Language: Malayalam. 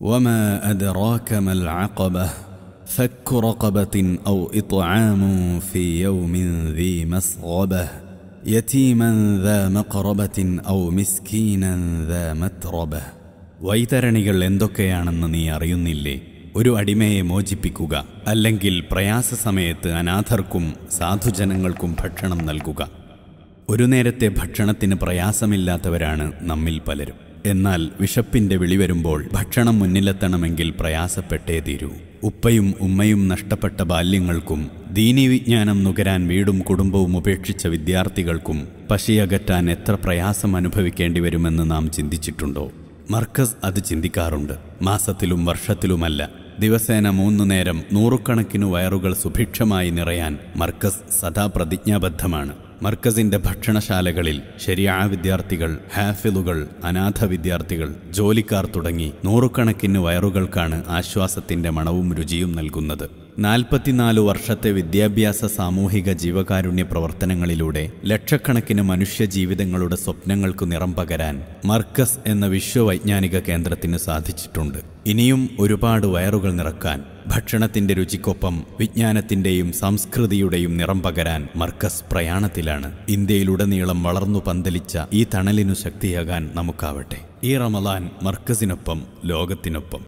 وما أدراك ما العقبة فك رقبة أو إطعام في يوم ذي مسغبة مقربه او مسكينا ذا متربه വൈതരണികൾ എന്തൊക്കെയാണെന്ന് നീ അറിയുന്നില്ലേ ഒരു അടിമയെ മോചിപ്പിക്കുക അല്ലെങ്കിൽ പ്രയാസ സമയത്ത് അനാഥർക്കും സാധുജനങ്ങൾക്കും ഭക്ഷണം നൽകുക ഒരു നേരത്തെ ഭക്ഷണത്തിന് പ്രയാസമില്ലാത്തവരാണ് നമ്മിൽ പലരും എന്നാൽ വിശപ്പിന്റെ വിളി വരുമ്പോൾ ഭക്ഷണം മുന്നിലെത്തണമെങ്കിൽ പ്രയാസപ്പെട്ടേ തീരൂ ഉപ്പയും ഉമ്മയും നഷ്ടപ്പെട്ട ബാല്യങ്ങൾക്കും ദീനിവിജ്ഞാനം നുകരാൻ വീടും കുടുംബവും ഉപേക്ഷിച്ച വിദ്യാർത്ഥികൾക്കും പശിയകറ്റാൻ എത്ര പ്രയാസം അനുഭവിക്കേണ്ടി വരുമെന്ന് നാം ചിന്തിച്ചിട്ടുണ്ടോ മർക്കസ് അത് ചിന്തിക്കാറുണ്ട് മാസത്തിലും വർഷത്തിലുമല്ല ദിവസേന മൂന്നു നേരം നൂറുകണക്കിനു വയറുകൾ സുഭിക്ഷമായി നിറയാൻ മർക്കസ് സദാ പ്രതിജ്ഞാബദ്ധമാണ് മർക്കസിൻ്റെ ഭക്ഷണശാലകളിൽ ശരിയായ വിദ്യാർത്ഥികൾ ഹാഫിലുകൾ അനാഥ വിദ്യാർത്ഥികൾ ജോലിക്കാർ തുടങ്ങി നൂറുകണക്കിന് വയറുകൾക്കാണ് ആശ്വാസത്തിൻ്റെ മണവും രുചിയും നൽകുന്നത് നാൽപ്പത്തിനാല് വർഷത്തെ വിദ്യാഭ്യാസ സാമൂഹിക ജീവകാരുണ്യ പ്രവർത്തനങ്ങളിലൂടെ ലക്ഷക്കണക്കിന് മനുഷ്യ ജീവിതങ്ങളുടെ സ്വപ്നങ്ങൾക്ക് നിറം പകരാൻ മർക്കസ് എന്ന വിശ്വവൈജ്ഞാനിക കേന്ദ്രത്തിന് സാധിച്ചിട്ടുണ്ട് ഇനിയും ഒരുപാട് വയറുകൾ നിറക്കാൻ ഭക്ഷണത്തിൻ്റെ രുചിക്കൊപ്പം വിജ്ഞാനത്തിൻ്റെയും സംസ്കൃതിയുടെയും നിറം പകരാൻ മർക്കസ് പ്രയാണത്തിലാണ് ഇന്ത്യയിലുടനീളം വളർന്നു പന്തലിച്ച ഈ തണലിനു ശക്തിയാകാൻ നമുക്കാവട്ടെ ഈ റമലാൻ മർക്കസിനൊപ്പം ലോകത്തിനൊപ്പം